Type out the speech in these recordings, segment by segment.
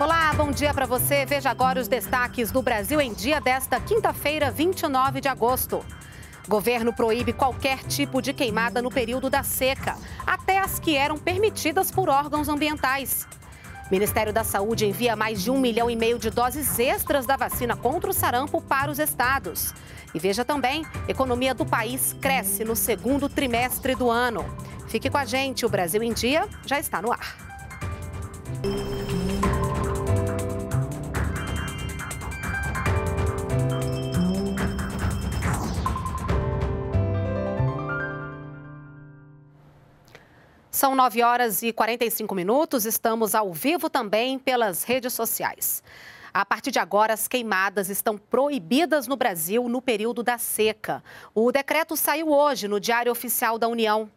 Olá, bom dia para você. Veja agora os destaques do Brasil em dia desta quinta-feira, 29 de agosto. Governo proíbe qualquer tipo de queimada no período da seca, até as que eram permitidas por órgãos ambientais. Ministério da Saúde envia mais de um milhão e meio de doses extras da vacina contra o sarampo para os estados. E veja também, economia do país cresce no segundo trimestre do ano. Fique com a gente, o Brasil em Dia já está no ar. São 9 horas e 45 minutos. Estamos ao vivo também pelas redes sociais. A partir de agora, as queimadas estão proibidas no Brasil no período da seca. O decreto saiu hoje no Diário Oficial da União.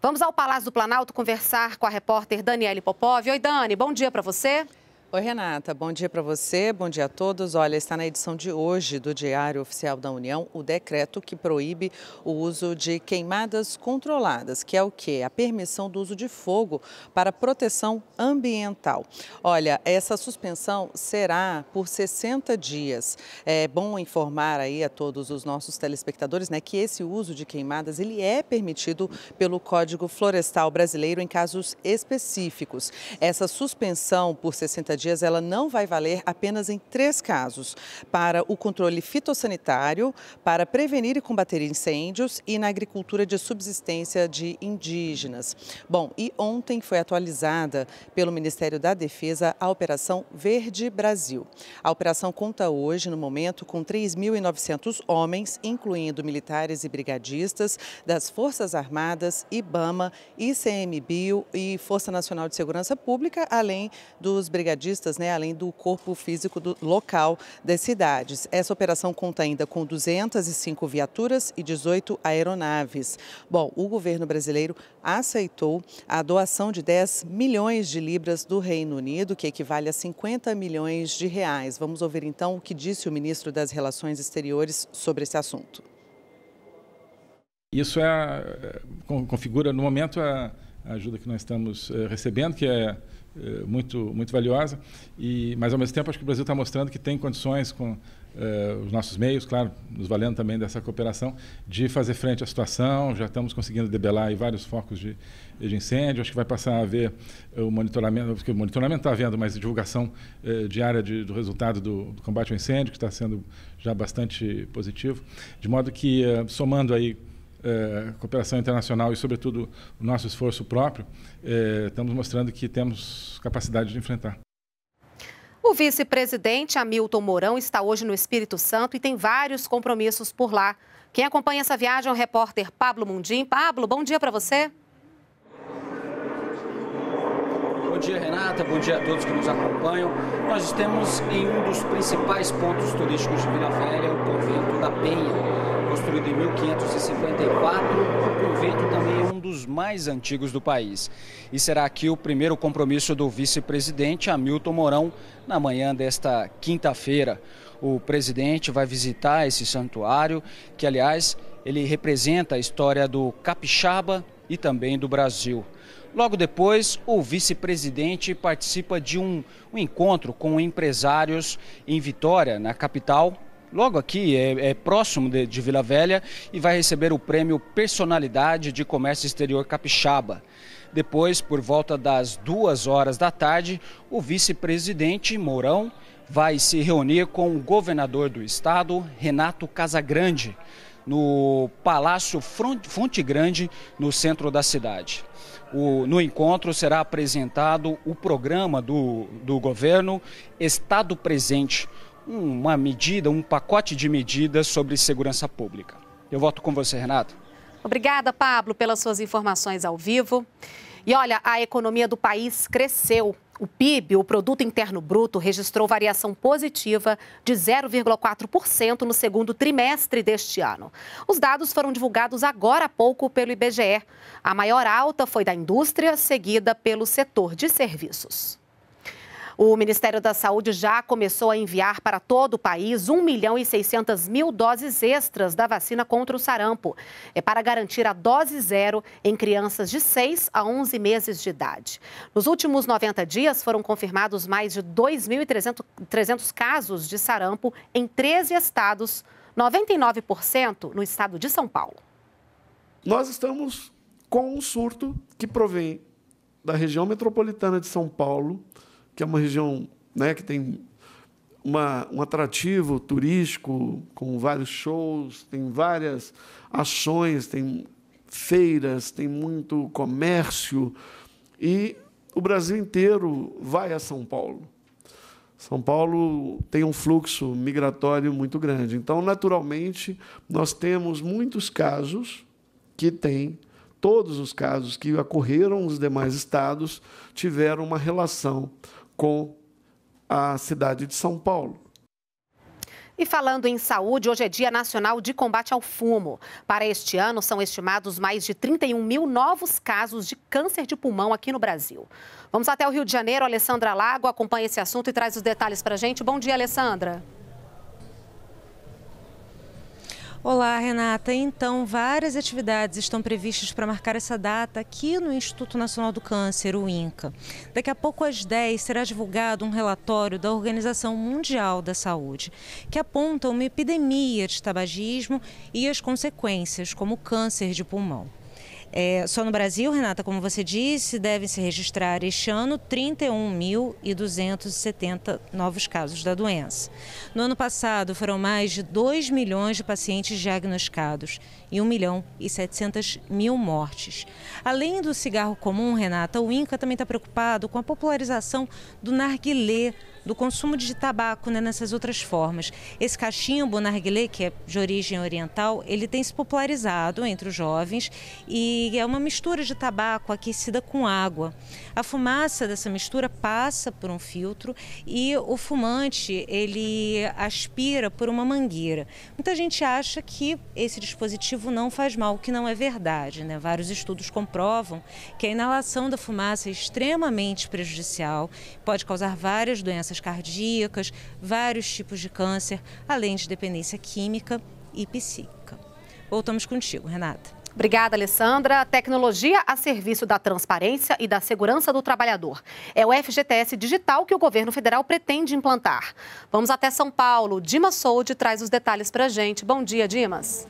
Vamos ao Palácio do Planalto conversar com a repórter Daniele Popov. Oi, Dani, bom dia para você. Oi, Renata. Bom dia para você, bom dia a todos. Olha, está na edição de hoje do Diário Oficial da União o decreto que proíbe o uso de queimadas controladas, que é o quê? A permissão do uso de fogo para proteção ambiental. Olha, essa suspensão será por 60 dias. É bom informar aí a todos os nossos telespectadores, né, que esse uso de queimadas, ele é permitido pelo Código Florestal Brasileiro em casos específicos. Essa suspensão por 60 dias dias, ela não vai valer apenas em três casos: para o controle fitossanitário, para prevenir e combater incêndios e na agricultura de subsistência de indígenas. Bom, e ontem foi atualizada pelo Ministério da Defesa a Operação Verde Brasil. A operação conta hoje, no momento, com 3.900 homens, incluindo militares e brigadistas das Forças Armadas, IBAMA, ICMBio e Força Nacional de Segurança Pública, além dos brigadistas né, além do corpo físico do local das cidades. Essa operação conta ainda com 205 viaturas e 18 aeronaves. Bom, o governo brasileiro aceitou a doação de 10 milhões de libras do Reino Unido, que equivale a 50 milhões de reais. Vamos ouvir então o que disse o ministro das Relações Exteriores sobre esse assunto. Isso é, é configura, no momento, a ajuda que nós estamos eh, recebendo, que é eh, muito, muito valiosa. E, mas, ao mesmo tempo, acho que o Brasil está mostrando que tem condições, com uh, os nossos meios, claro, nos valendo também dessa cooperação, de fazer frente à situação. Já estamos conseguindo debelar vários focos de, de incêndio. Acho que vai passar a haver eh, o monitoramento, porque o monitoramento está havendo, mas divulgação uh, diária de, do resultado do, do, combate ao incêndio, que está sendo já bastante positivo. De modo que, uh, somando aí eh, cooperação internacional e, sobretudo, o nosso esforço próprio, eh, estamos mostrando que temos capacidade de enfrentar. O vice-presidente Hamilton Mourão está hoje no Espírito Santo e tem vários compromissos por lá. Quem acompanha essa viagem é o repórter Pablo Mundim. Pablo, bom dia para você. Bom dia, Renata. Bom dia a todos que nos acompanham. Nós estamos em um dos principais pontos turísticos de Vila Velha, o Convento da Penha construído em 1554, o convento também é um dos mais antigos do país. E será aqui o primeiro compromisso do vice-presidente Hamilton Mourão na manhã desta quinta-feira. O presidente vai visitar esse santuário, que aliás, ele representa a história do capixaba e também do Brasil. Logo depois, o vice-presidente participa de um, um encontro com empresários em Vitória, na capital, logo aqui, é, é próximo de, de, Vila Velha, e vai receber o prêmio Personalidade de Comércio Exterior Capixaba. Depois, por volta das duas horas da tarde, o vice-presidente Mourão vai se reunir com o governador do estado, Renato Casagrande, no Palácio Fonte Grande, no centro da cidade. O, no encontro será apresentado o programa do, do governo Estado Presente, uma medida, um pacote de medidas sobre segurança pública. Eu volto com você, Renato. Obrigada, Pablo, pelas suas informações ao vivo. E olha, a economia do país cresceu. O PIB, o Produto Interno Bruto, registrou variação positiva de 0,4% no segundo trimestre deste ano. Os dados foram divulgados agora há pouco pelo IBGE. A maior alta foi da indústria, seguida pelo setor de serviços. O Ministério da Saúde já começou a enviar para todo o país 1 milhão e 600 mil doses extras da vacina contra o sarampo. É para garantir a dose zero em crianças de 6 a 11 meses de idade. Nos últimos 90 dias, foram confirmados mais de 2.300 casos de sarampo em 13 estados, 99% no estado de São Paulo. Nós estamos com um surto que provém da região metropolitana de São Paulo que é uma região né, que tem uma, um atrativo turístico, com vários shows, tem várias ações, tem feiras, tem muito comércio. E o Brasil inteiro vai a São Paulo. São Paulo tem um fluxo migratório muito grande. Então, naturalmente, nós temos muitos casos que têm, todos os casos que ocorreram nos demais estados tiveram uma relação com a cidade de São Paulo. E falando em saúde, hoje é Dia Nacional de Combate ao Fumo. Para este ano, são estimados mais de 31 mil novos casos de câncer de pulmão aqui no Brasil. Vamos até o Rio de Janeiro. A Alessandra Lago acompanha esse assunto e traz os detalhes para a gente. Bom dia, Alessandra. Olá, Renata. Então, várias atividades estão previstas para marcar essa data aqui no Instituto Nacional do Câncer, o INCA. Daqui a pouco, às 10, será divulgado um relatório da Organização Mundial da Saúde, que aponta uma epidemia de tabagismo e as consequências, como câncer de pulmão. É, só no Brasil, Renata, como você disse, devem se registrar este ano 31.270 novos casos da doença. No ano passado, foram mais de 2 milhões de pacientes diagnosticados e 1 milhão e 700 mil mortes. Além do cigarro comum, Renata, o INCA também está preocupado com a popularização do narguilé, do consumo de tabaco né, nessas outras formas. Esse cachimbo, o narguilé, que é de origem oriental, ele tem se popularizado entre os jovens e é uma mistura de tabaco aquecida com água. A fumaça dessa mistura passa por um filtro e o fumante ele aspira por uma mangueira. Muita gente acha que esse dispositivo não faz mal, o que não é verdade. Né? Vários estudos comprovam que a inalação da fumaça é extremamente prejudicial, pode causar várias doenças cardíacas, vários tipos de câncer, além de dependência química e psíquica. Voltamos contigo, Renata. Obrigada, Alessandra. Tecnologia a serviço da transparência e da segurança do trabalhador. É o FGTS digital que o governo federal pretende implantar. Vamos até São Paulo. Dimas Soude traz os detalhes para a gente. Bom dia, Dimas.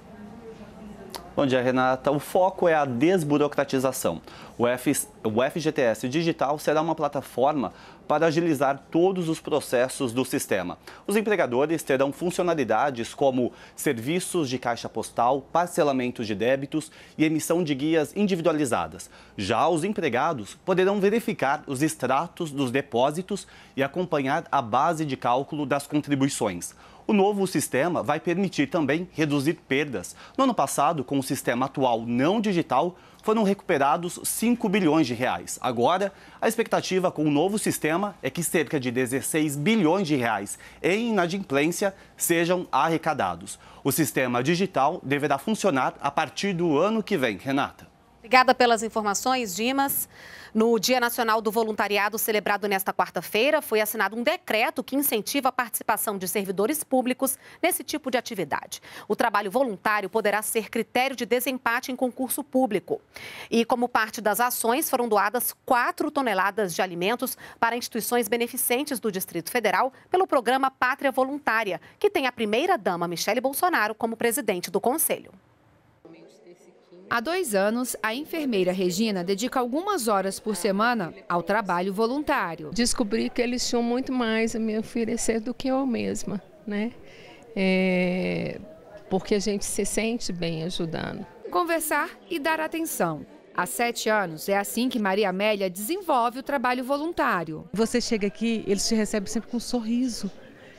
Bom dia, Renata. O foco é a desburocratização. O, F... o FGTS Digital será uma plataforma para agilizar todos os processos do sistema. Os empregadores terão funcionalidades como serviços de caixa postal, parcelamento de débitos e emissão de guias individualizadas. Já os empregados poderão verificar os extratos dos depósitos e acompanhar a base de cálculo das contribuições. O novo sistema vai permitir também reduzir perdas. No ano passado, com o sistema atual não digital, foram recuperados 5 bilhões de reais. Agora, a expectativa com o novo sistema é que cerca de 16 bilhões de reais em inadimplência sejam arrecadados. O sistema digital deverá funcionar a partir do ano que vem, Renata. Obrigada pelas informações, Dimas. No Dia Nacional do Voluntariado, celebrado nesta quarta-feira, foi assinado um decreto que incentiva a participação de servidores públicos nesse tipo de atividade. O trabalho voluntário poderá ser critério de desempate em concurso público. E, como parte das ações, foram doadas 4 toneladas de alimentos para instituições beneficentes do Distrito Federal pelo programa Pátria Voluntária, que tem a primeira-dama Michele Bolsonaro como presidente do Conselho. Há dois anos, a enfermeira Regina dedica algumas horas por semana ao trabalho voluntário. Descobri que eles tinham muito mais a me oferecer do que eu mesma, né? É... Porque a gente se sente bem ajudando. Conversar e dar atenção. Há sete anos, é assim que Maria Amélia desenvolve o trabalho voluntário. Você chega aqui, eles te recebem sempre com um sorriso.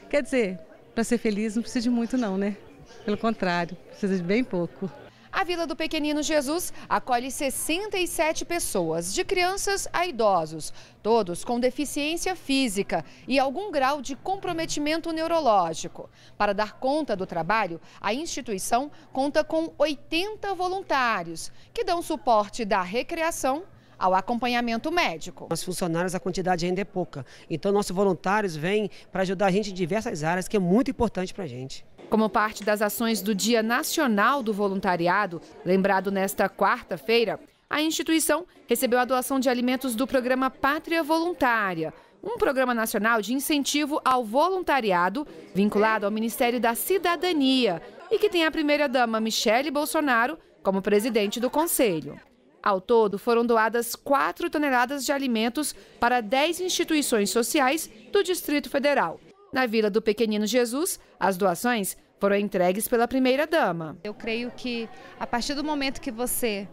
Quer dizer, para ser feliz não precisa de muito não, né? Pelo contrário, precisa de bem pouco. A Vila do Pequenino Jesus acolhe 67 pessoas, de crianças a idosos, todos com deficiência física e algum grau de comprometimento neurológico. Para dar conta do trabalho, a instituição conta com 80 voluntários, que dão suporte da recreação ao acompanhamento médico. Nós funcionários, a quantidade ainda é pouca. Então, nossos voluntários vêm para ajudar a gente em diversas áreas, que é muito importante para a gente. Como parte das ações do Dia Nacional do Voluntariado, lembrado nesta quarta-feira, a instituição recebeu a doação de alimentos do programa Pátria Voluntária, um programa nacional de incentivo ao voluntariado vinculado ao Ministério da Cidadania e que tem a primeira-dama Michele Bolsonaro como presidente do conselho. Ao todo, foram doadas 4 toneladas de alimentos para 10 instituições sociais do Distrito Federal. Na Vila do Pequenino Jesus, as doações foram entregues pela primeira-dama. Eu creio que a partir do momento que você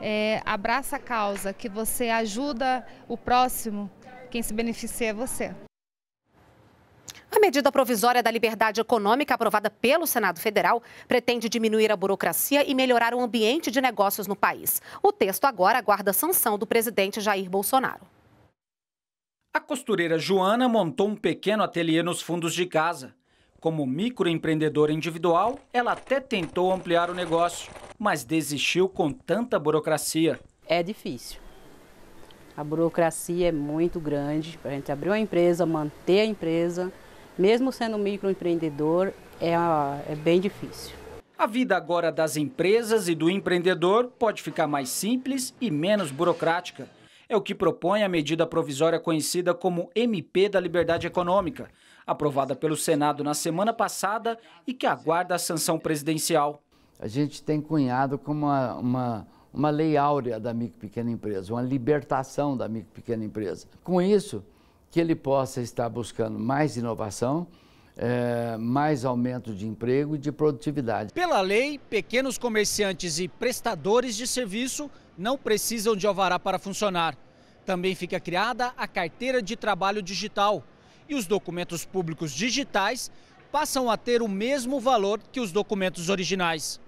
é, abraça a causa, que você ajuda o próximo, quem se beneficia é você. A medida provisória da liberdade econômica aprovada pelo Senado Federal pretende diminuir a burocracia e melhorar o ambiente de negócios no país. O texto agora aguarda sanção do presidente Jair Bolsonaro. A costureira Joana montou um pequeno ateliê nos fundos de casa. Como microempreendedora individual, ela até tentou ampliar o negócio, mas desistiu com tanta burocracia. É difícil. A burocracia é muito grande para a gente abrir uma empresa, manter a empresa, mesmo sendo microempreendedor, é, é bem difícil. A vida agora das empresas e do empreendedor pode ficar mais simples e menos burocrática. É o que propõe a medida provisória conhecida como MP da Liberdade Econômica, aprovada pelo Senado na semana passada e que aguarda a sanção presidencial. A gente tem cunhado como uma, uma, uma lei áurea da micro pequena empresa, uma libertação da micro pequena empresa. Com isso, que ele possa estar buscando mais inovação, é, mais aumento de emprego e de produtividade. Pela lei, pequenos comerciantes e prestadores de serviço não precisam de alvará para funcionar. Também fica criada a carteira de trabalho digital, e os documentos públicos digitais passam a ter o mesmo valor que os documentos originais.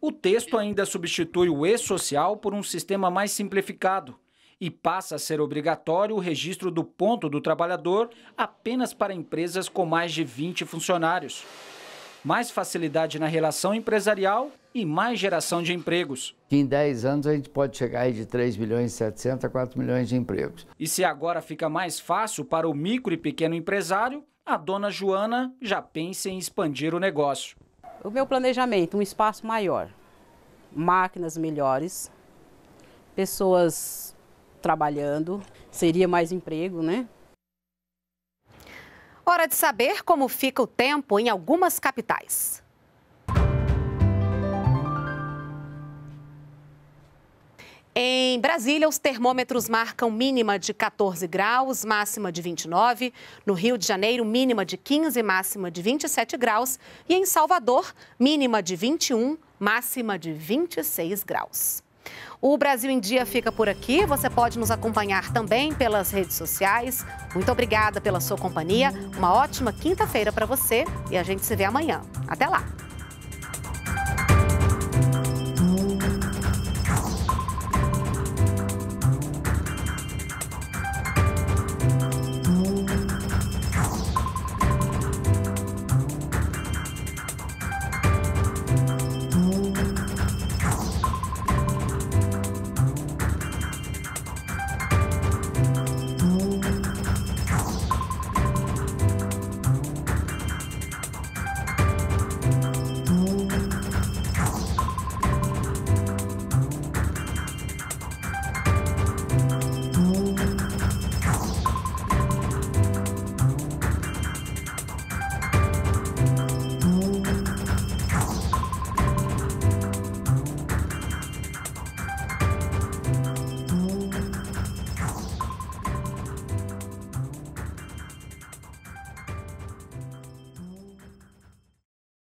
O texto ainda substitui o e-social por um sistema mais simplificado e passa a ser obrigatório o registro do ponto do trabalhador apenas para empresas com mais de 20 funcionários. Mais facilidade na relação empresarial e mais geração de empregos. Em 10 anos a gente pode chegar aí de 3 milhões e 700 a 4 milhões de empregos. E se agora fica mais fácil para o micro e pequeno empresário, a dona Joana já pensa em expandir o negócio. O meu planejamento, um espaço maior, máquinas melhores, pessoas trabalhando, seria mais emprego, né? Hora de saber como fica o tempo em algumas capitais. Em Brasília, os termômetros marcam mínima de 14 graus, máxima de 29. No Rio de Janeiro, mínima de 15, máxima de 27 graus. E em Salvador, mínima de 21, máxima de 26 graus. O Brasil em Dia fica por aqui. Você pode nos acompanhar também pelas redes sociais. Muito obrigada pela sua companhia. Uma ótima quinta-feira para você e a gente se vê amanhã. Até lá!